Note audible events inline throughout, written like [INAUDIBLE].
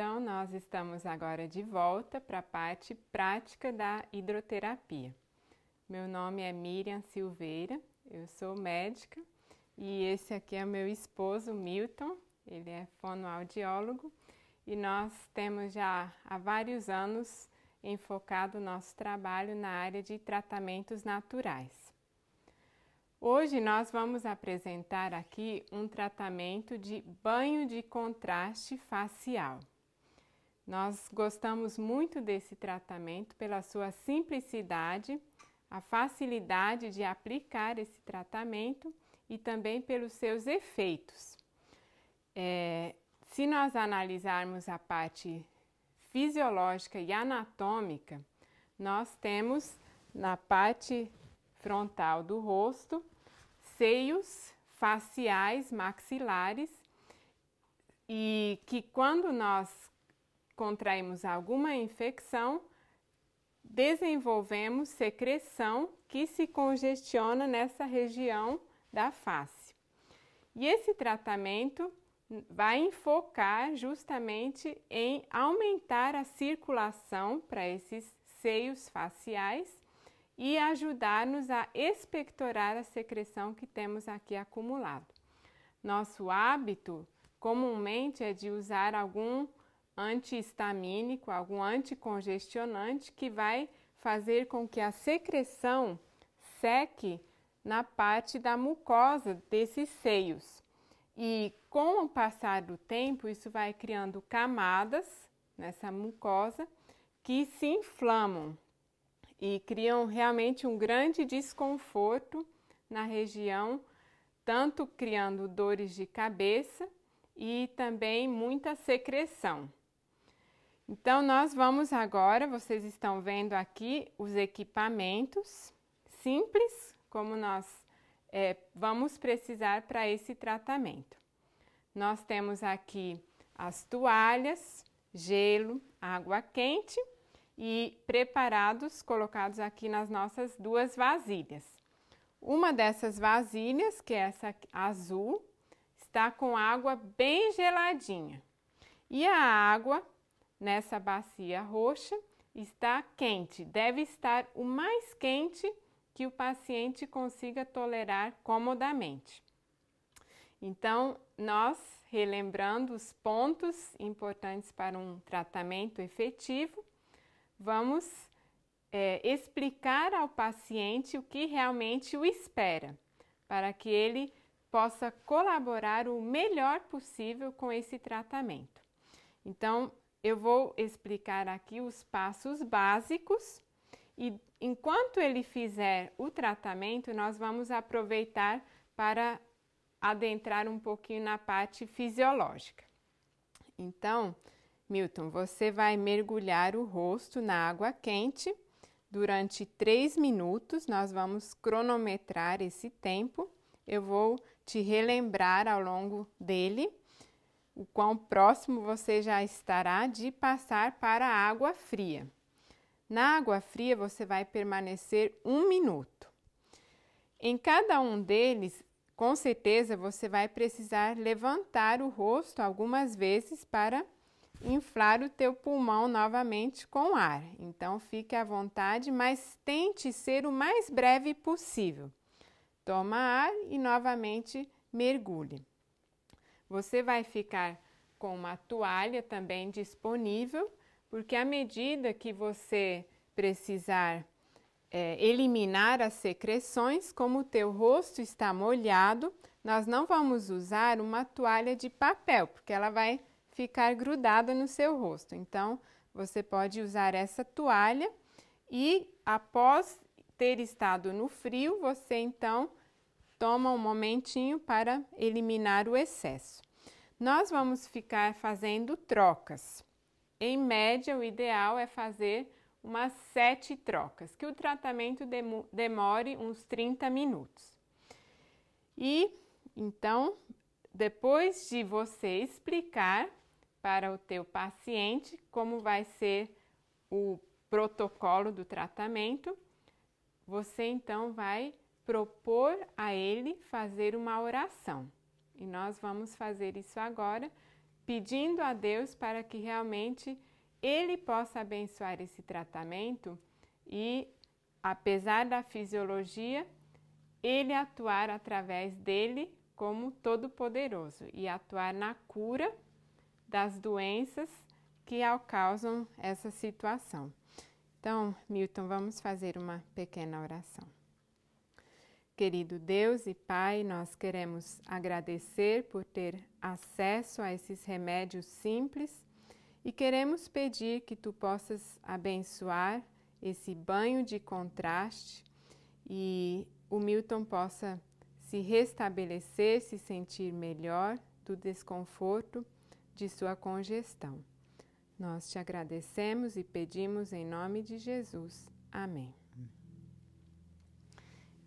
Então, nós estamos agora de volta para a parte prática da hidroterapia. Meu nome é Miriam Silveira, eu sou médica e esse aqui é meu esposo Milton, ele é fonoaudiólogo e nós temos já há vários anos enfocado o nosso trabalho na área de tratamentos naturais. Hoje nós vamos apresentar aqui um tratamento de banho de contraste facial. Nós gostamos muito desse tratamento pela sua simplicidade, a facilidade de aplicar esse tratamento e também pelos seus efeitos. É, se nós analisarmos a parte fisiológica e anatômica, nós temos na parte frontal do rosto seios faciais maxilares e que quando nós contraímos alguma infecção, desenvolvemos secreção que se congestiona nessa região da face. E esse tratamento vai enfocar justamente em aumentar a circulação para esses seios faciais e ajudar-nos a expectorar a secreção que temos aqui acumulado. Nosso hábito comumente é de usar algum antihistamínico, algum anticongestionante que vai fazer com que a secreção seque na parte da mucosa desses seios. E com o passar do tempo, isso vai criando camadas nessa mucosa que se inflamam e criam realmente um grande desconforto na região, tanto criando dores de cabeça e também muita secreção. Então, nós vamos agora, vocês estão vendo aqui os equipamentos simples, como nós é, vamos precisar para esse tratamento. Nós temos aqui as toalhas, gelo, água quente e preparados, colocados aqui nas nossas duas vasilhas. Uma dessas vasilhas, que é essa azul, está com água bem geladinha. E a água nessa bacia roxa está quente, deve estar o mais quente que o paciente consiga tolerar comodamente. Então, nós relembrando os pontos importantes para um tratamento efetivo, vamos é, explicar ao paciente o que realmente o espera, para que ele possa colaborar o melhor possível com esse tratamento. Então, eu vou explicar aqui os passos básicos e enquanto ele fizer o tratamento, nós vamos aproveitar para adentrar um pouquinho na parte fisiológica. Então, Milton, você vai mergulhar o rosto na água quente durante três minutos. Nós vamos cronometrar esse tempo. Eu vou te relembrar ao longo dele o quão próximo você já estará de passar para a água fria. Na água fria, você vai permanecer um minuto. Em cada um deles, com certeza você vai precisar levantar o rosto algumas vezes para inflar o teu pulmão novamente com ar. Então fique à vontade, mas tente ser o mais breve possível. Toma ar e novamente mergulhe. Você vai ficar com uma toalha também disponível, porque à medida que você precisar é, eliminar as secreções, como o teu rosto está molhado, nós não vamos usar uma toalha de papel, porque ela vai ficar grudada no seu rosto. Então, você pode usar essa toalha e após ter estado no frio, você então Toma um momentinho para eliminar o excesso. Nós vamos ficar fazendo trocas. Em média, o ideal é fazer umas sete trocas, que o tratamento demore uns 30 minutos. E então, depois de você explicar para o teu paciente como vai ser o protocolo do tratamento, você então vai propor a ele fazer uma oração. E nós vamos fazer isso agora, pedindo a Deus para que realmente ele possa abençoar esse tratamento e, apesar da fisiologia, ele atuar através dele como todo-poderoso e atuar na cura das doenças que causam essa situação. Então, Milton, vamos fazer uma pequena oração. Querido Deus e Pai, nós queremos agradecer por ter acesso a esses remédios simples e queremos pedir que tu possas abençoar esse banho de contraste e o Milton possa se restabelecer, se sentir melhor do desconforto de sua congestão. Nós te agradecemos e pedimos em nome de Jesus. Amém.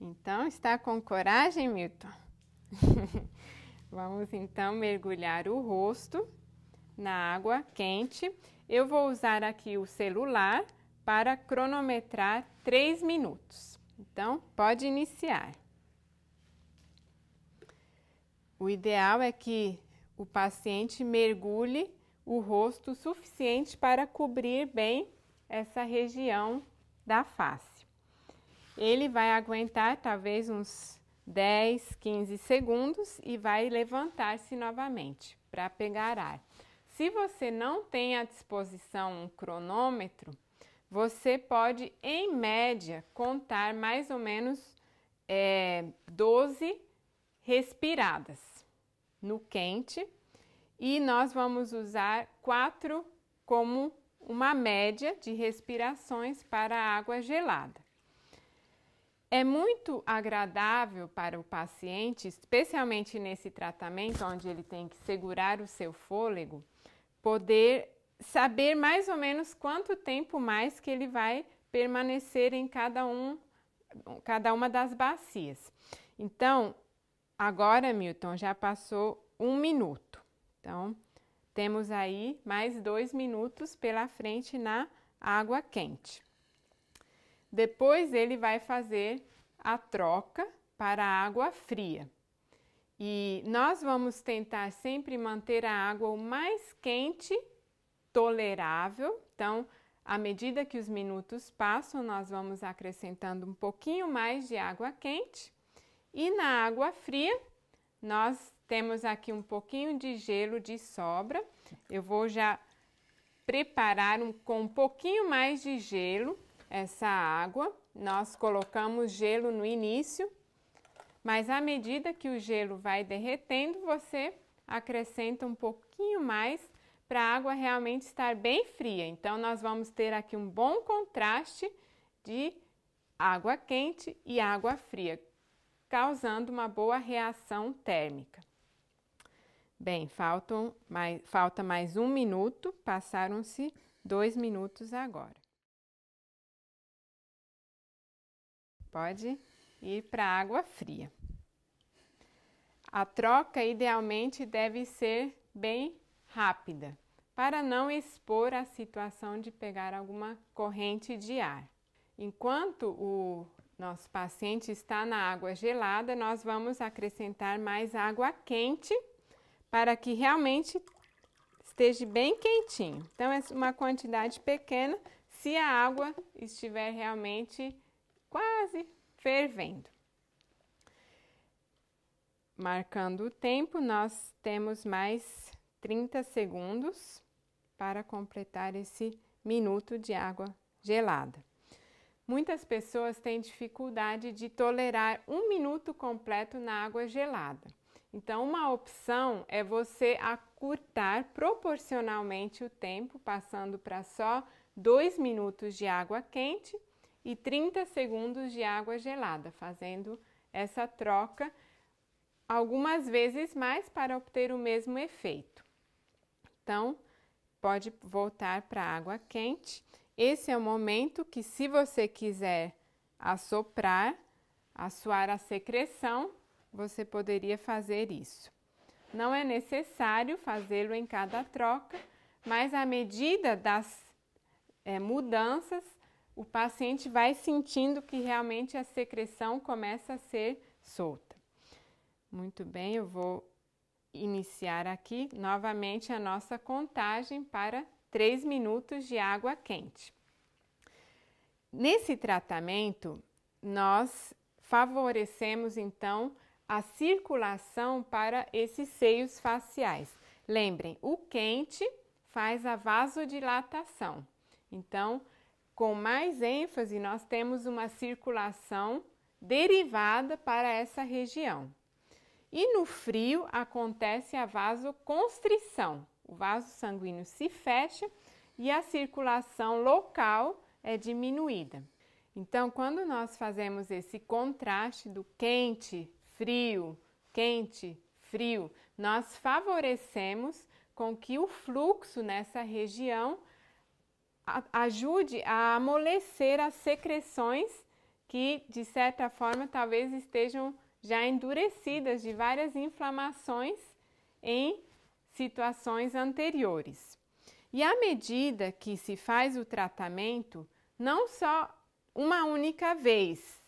Então, está com coragem, Milton? [LAUGHS] Vamos então mergulhar o rosto na água quente. Eu vou usar aqui o celular para cronometrar 3 minutos. Então, pode iniciar. O ideal é que o paciente mergulhe o rosto suficiente para cobrir bem essa região da face ele vai aguentar talvez uns 10, 15 segundos e vai levantar-se novamente para pegar ar. Se você não tem à disposição um cronômetro, você pode, em média, contar mais ou menos é, eh, 12 respiradas no quente e nós vamos usar quatro como uma média de respirações para a água gelada. É muito agradável para o paciente, especialmente nesse tratamento onde ele tem que segurar o seu fôlego, poder saber mais ou menos quanto tempo mais que ele vai permanecer em cada um cada uma das bacias. Então, agora, Milton, já passou um minuto. Então, temos aí mais dois minutos pela frente na água quente. Depois ele vai fazer a troca para a água fria. E nós vamos tentar sempre manter a água o mais quente tolerável. Então, à medida que os minutos passam, nós vamos acrescentando um pouquinho mais de água quente. E na água fria, nós temos aqui um pouquinho de gelo de sobra. Eu vou já preparar um, com um pouquinho mais de gelo essa água. Nós colocamos gelo no início, mas à medida que o gelo vai derretendo, você acrescenta um pouquinho mais para a água realmente estar bem fria. Então, nós vamos ter aqui um bom contraste de água quente e água fria, causando uma boa reação térmica. Bem, faltam mais, falta mais um minuto, passaram-se dois minutos agora. Pode ir para água fria. A troca idealmente deve ser bem rápida, para não expor a situação de pegar alguma corrente de ar. Enquanto o nosso paciente está na água gelada, nós vamos acrescentar mais água quente para que realmente esteja bem quentinho. Então, é uma quantidade pequena se a água estiver realmente quase fervendo. Marcando o tempo, nós temos mais 30 segundos para completar esse minuto de água gelada. Muitas pessoas têm dificuldade de tolerar um minuto completo na água gelada. Então, uma opção é você acurtar proporcionalmente o tempo, passando para só dois minutos de água quente e 30 segundos de água gelada, fazendo essa troca algumas vezes mais para obter o mesmo efeito. Então, pode voltar para a água quente. Esse é o momento que, se você quiser assoprar, assoar a secreção, você poderia fazer isso. Não é necessário fazê-lo em cada troca, mas à medida das é, mudanças, o paciente vai sentindo que realmente a secreção começa a ser solta. Muito bem, eu vou iniciar aqui novamente a nossa contagem para 3 minutos de água quente. Nesse tratamento, nós favorecemos então a circulação para esses seios faciais. Lembrem, o quente faz a vasodilatação. Então, com mais ênfase, nós temos uma circulação derivada para essa região. E no frio acontece a vasoconstrição. O vaso sanguíneo se fecha e a circulação local é diminuída. Então, quando nós fazemos esse contraste do quente, frio, quente, frio, nós favorecemos com que o fluxo nessa região ajude a amolecer as secreções que, de certa forma, talvez estejam já endurecidas de várias inflamações em situações anteriores. E à medida que se faz o tratamento, não só uma única vez,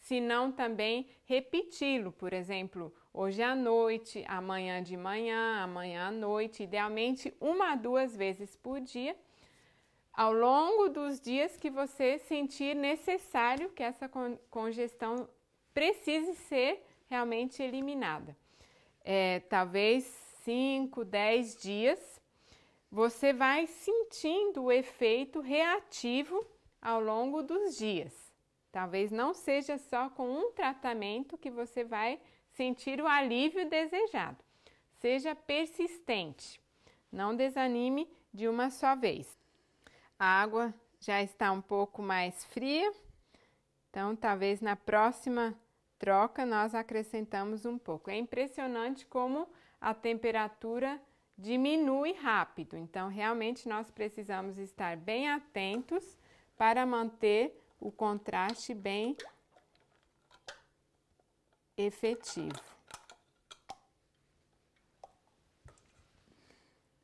senão também repeti-lo, por exemplo, hoje à noite, amanhã de manhã, amanhã à noite, idealmente uma a duas vezes por dia ao longo dos dias que você sentir necessário que essa congestão precise ser realmente eliminada. É, talvez 5, 10 dias, você vai sentindo o efeito reativo ao longo dos dias. Talvez não seja só com um tratamento que você vai sentir o alívio desejado. Seja persistente, não desanime de uma só vez. A água já está um pouco mais fria, então talvez na próxima troca nós acrescentamos um pouco. É impressionante como a temperatura diminui rápido, então realmente nós precisamos estar bem atentos para manter o contraste bem efetivo.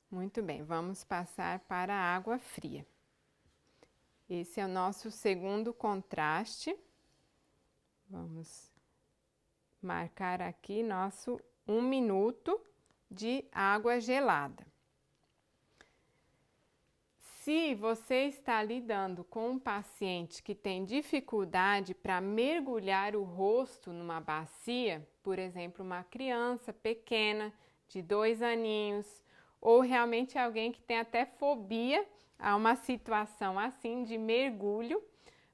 Muito bem, vamos passar para a água fria. Esse é o nosso segundo contraste. Vamos marcar aqui nosso um minuto de água gelada. Se você está lidando com um paciente que tem dificuldade para mergulhar o rosto numa bacia, por exemplo, uma criança pequena de dois aninhos, ou realmente alguém que tem até fobia a uma situação assim de mergulho,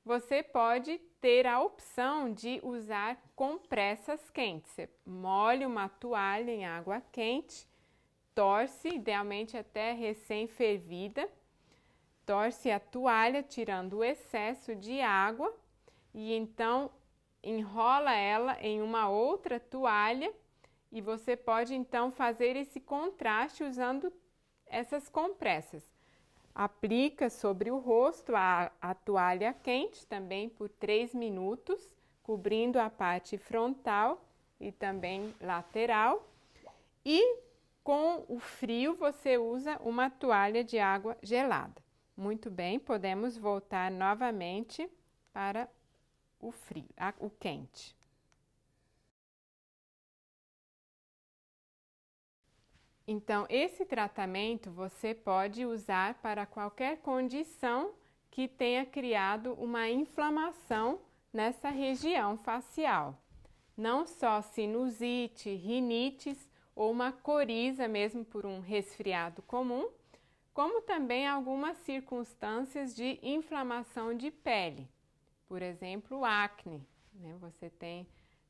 você pode ter a opção de usar compressas quentes. Você molha uma toalha em água quente, torce, idealmente até recém-fervida, torce a toalha, tirando o excesso de água, e então enrola ela em uma outra toalha e você pode então fazer esse contraste usando essas compressas. Aplica sobre o rosto a, a toalha quente também por 3 minutos, cobrindo a parte frontal e também lateral. E com o frio você usa uma toalha de água gelada. Muito bem, podemos voltar novamente para o frio, o quente. Então, esse tratamento você pode usar para qualquer condição que tenha criado uma inflamação nessa região facial. Não só sinusite, rinites ou uma coriza mesmo por um resfriado comum, como também algumas circunstâncias de inflamação de pele, por exemplo, acne. Né? Você tem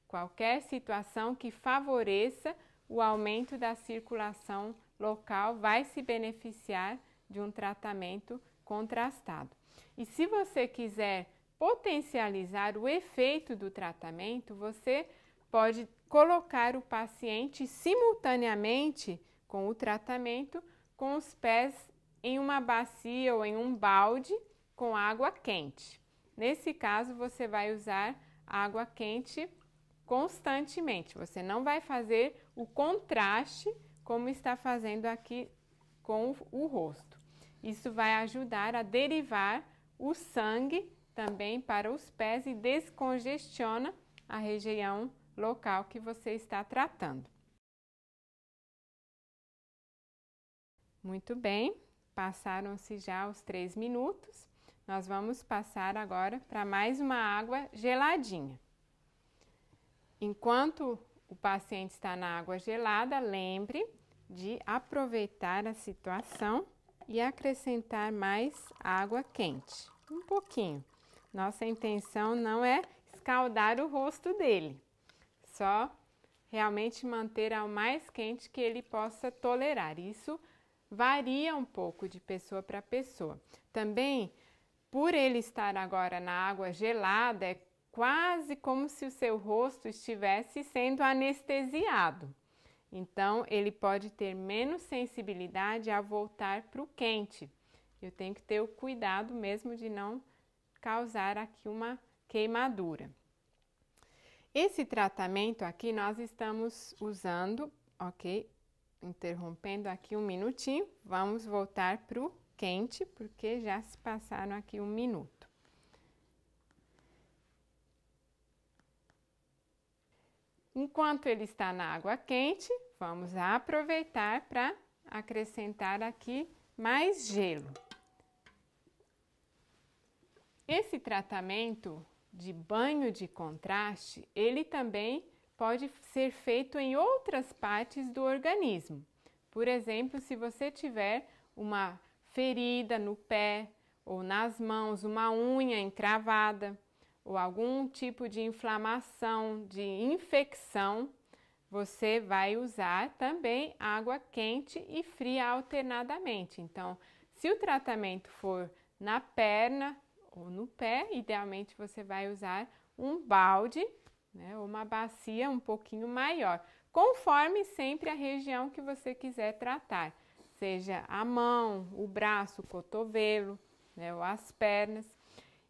qualquer situação que favoreça o aumento da circulação local vai se beneficiar de um tratamento contrastado. E se você quiser potencializar o efeito do tratamento, você pode colocar o paciente simultaneamente com o tratamento com os pés em uma bacia ou em um balde com água quente. Nesse caso, você vai usar água quente constantemente. Você não vai fazer o contraste como está fazendo aqui com o rosto. Isso vai ajudar a derivar o sangue também para os pés e descongestiona a região local que você está tratando. Muito bem, passaram-se já os três minutos. Nós vamos passar agora para mais uma água geladinha. Enquanto o paciente está na água gelada, lembre de aproveitar a situação e acrescentar mais água quente, um pouquinho. Nossa intenção não é escaldar o rosto dele, só realmente manter ao mais quente que ele possa tolerar. Isso varia um pouco de pessoa para pessoa. Também, por ele estar agora na água gelada, é quase como se o seu rosto estivesse sendo anestesiado. Então, ele pode ter menos sensibilidade a voltar para o quente. Eu tenho que ter o cuidado mesmo de não causar aqui uma queimadura. Esse tratamento aqui nós estamos usando, ok? Interrompendo aqui um minutinho, vamos voltar para o quente, porque já se passaram aqui um minuto. Enquanto ele está na água quente, vamos aproveitar para acrescentar aqui mais gelo. Esse tratamento de banho de contraste, ele também pode ser feito em outras partes do organismo. Por exemplo, se você tiver uma ferida no pé ou nas mãos, uma unha encravada, ou algum tipo de inflamação, de infecção, você vai usar também água quente e fria alternadamente. Então, se o tratamento for na perna ou no pé, idealmente você vai usar um balde né, ou uma bacia um pouquinho maior, conforme sempre a região que você quiser tratar, seja a mão, o braço, o cotovelo né, ou as pernas.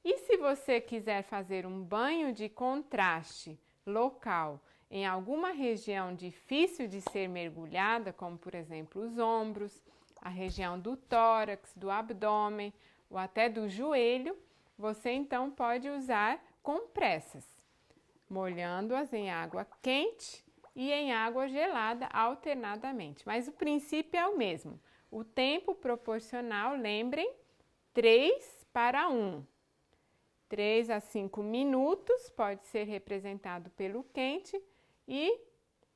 E se você quiser fazer um banho de contraste local em alguma região difícil de ser mergulhada, como por exemplo os ombros, a região do tórax, do abdômen ou até do joelho, você então pode usar compressas, molhando-as em água quente e em água gelada alternadamente. Mas o princípio é o mesmo. O tempo proporcional, lembrem, 3 para 1. 3 a 5 minutos, pode ser representado pelo quente, e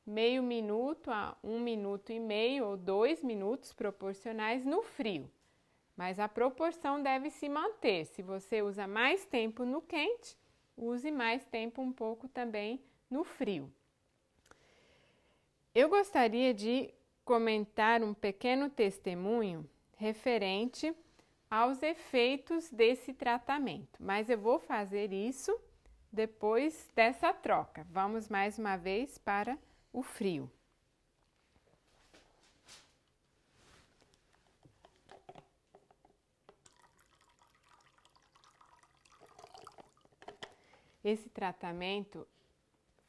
meio minuto a 1 um minuto e meio ou 2 minutos proporcionais no frio. Mas a proporção deve se manter. Se você usa mais tempo no quente, use mais tempo um pouco também no frio. Eu gostaria de comentar um pequeno testemunho referente aos efeitos desse tratamento. Mas eu vou fazer isso depois dessa troca. Vamos mais uma vez para o frio. Esse tratamento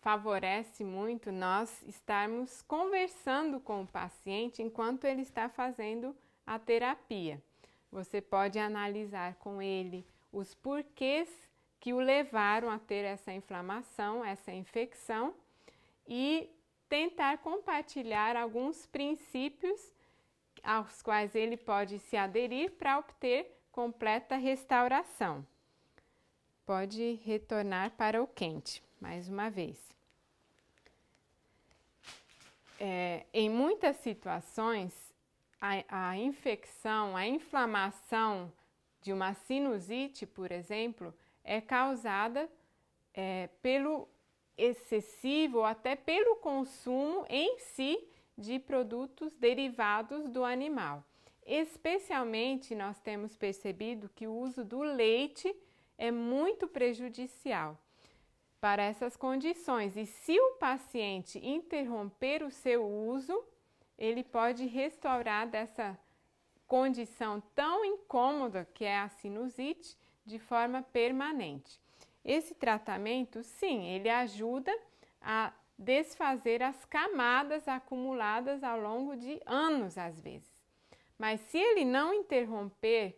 favorece muito nós estarmos conversando com o paciente enquanto ele está fazendo a terapia. Você pode analisar com ele os porquês que o levaram a ter essa inflamação, essa infecção e tentar compartilhar alguns princípios aos quais ele pode se aderir para obter completa restauração. Pode retornar para o quente mais uma vez. É, em muitas situações, a, a infecção, a inflamação de uma sinusite, por exemplo, é causada é, pelo excessivo ou até pelo consumo em si de produtos derivados do animal. Especialmente nós temos percebido que o uso do leite é muito prejudicial para essas condições, e se o paciente interromper o seu uso, ele pode restaurar dessa condição tão incômoda que é a sinusite de forma permanente. Esse tratamento, sim, ele ajuda a desfazer as camadas acumuladas ao longo de anos às vezes. Mas se ele não interromper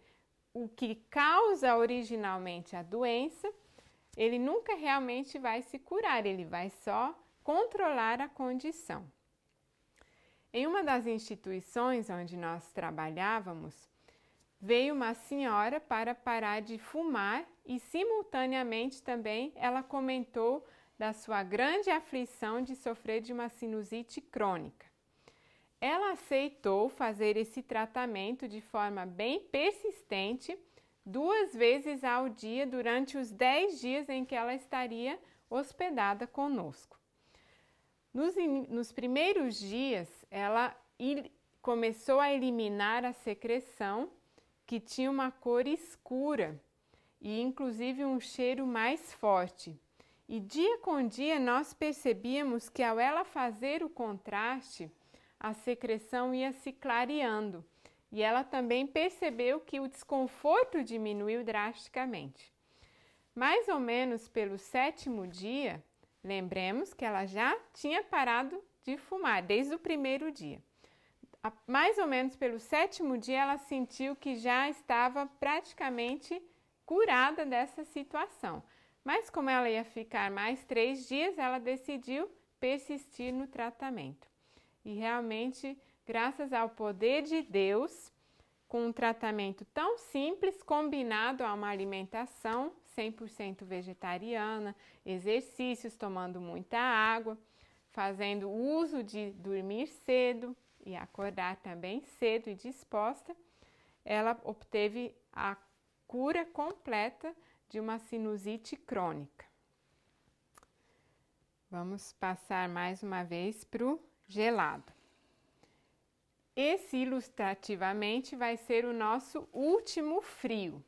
o que causa originalmente a doença, ele nunca realmente vai se curar, ele vai só controlar a condição. Em uma das instituições onde nós trabalhávamos, veio uma senhora para parar de fumar e, simultaneamente, também ela comentou da sua grande aflição de sofrer de uma sinusite crônica. Ela aceitou fazer esse tratamento de forma bem persistente, duas vezes ao dia durante os 10 dias em que ela estaria hospedada conosco. Nos, nos primeiros dias, ela começou a eliminar a secreção que tinha uma cor escura e inclusive um cheiro mais forte. E dia com dia nós percebíamos que ao ela fazer o contraste, a secreção ia se clareando. E ela também percebeu que o desconforto diminuiu drasticamente. Mais ou menos pelo sétimo dia, lembremos que ela já tinha parado de fumar, desde o primeiro dia. Mais ou menos pelo sétimo dia, ela sentiu que já estava praticamente curada dessa situação. Mas, como ela ia ficar mais três dias, ela decidiu persistir no tratamento. E realmente, graças ao poder de Deus, com um tratamento tão simples, combinado a uma alimentação 100% vegetariana, exercícios, tomando muita água fazendo uso de dormir cedo e acordar também cedo e disposta, ela obteve a cura completa de uma sinusite crônica. Vamos passar mais uma vez para o gelado. Esse ilustrativamente vai ser o nosso último frio.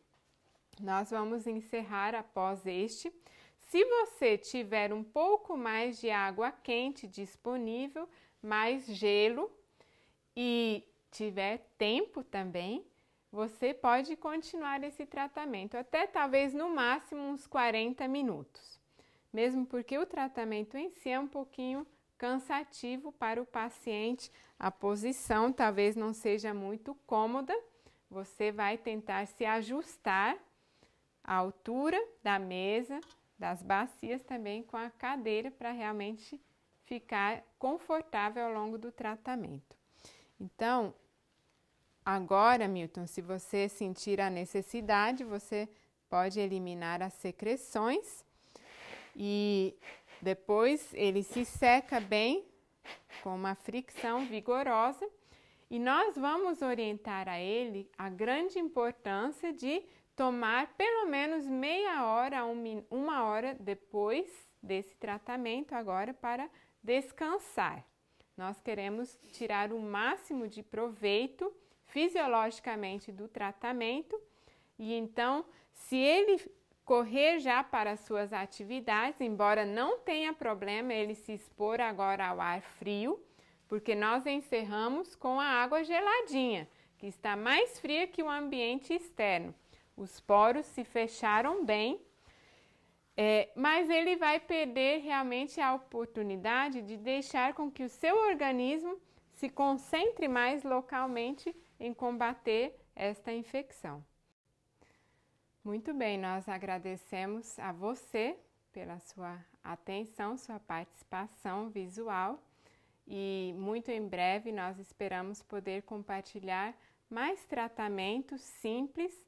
Nós vamos encerrar após este se você tiver um pouco mais de água quente disponível, mais gelo e tiver tempo também, você pode continuar esse tratamento até talvez no máximo uns 40 minutos, mesmo porque o tratamento em si é um pouquinho cansativo para o paciente, a posição talvez não seja muito cômoda. Você vai tentar se ajustar à altura da mesa das bacias também com a cadeira para realmente ficar confortável ao longo do tratamento. Então, agora, Milton, se você sentir a necessidade, você pode eliminar as secreções e depois ele se seca bem com uma fricção vigorosa e nós vamos orientar a ele a grande importância de tomar pelo menos meia hora uma hora depois desse tratamento agora para descansar. Nós queremos tirar o máximo de proveito fisiologicamente do tratamento e então, se ele correr já para suas atividades, embora não tenha problema ele se expor agora ao ar frio, porque nós encerramos com a água geladinha, que está mais fria que o ambiente externo. Os poros se fecharam bem, é, mas ele vai perder realmente a oportunidade de deixar com que o seu organismo se concentre mais localmente em combater esta infecção. Muito bem, nós agradecemos a você pela sua atenção, sua participação visual e muito em breve nós esperamos poder compartilhar mais tratamentos simples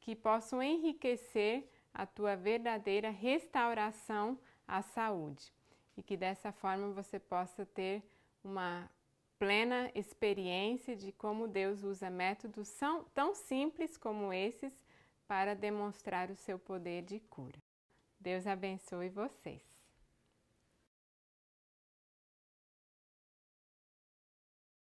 que possam enriquecer a tua verdadeira restauração à saúde e que dessa forma você possa ter uma plena experiência de como Deus usa métodos tão simples como esses para demonstrar o seu poder de cura. Deus abençoe vocês.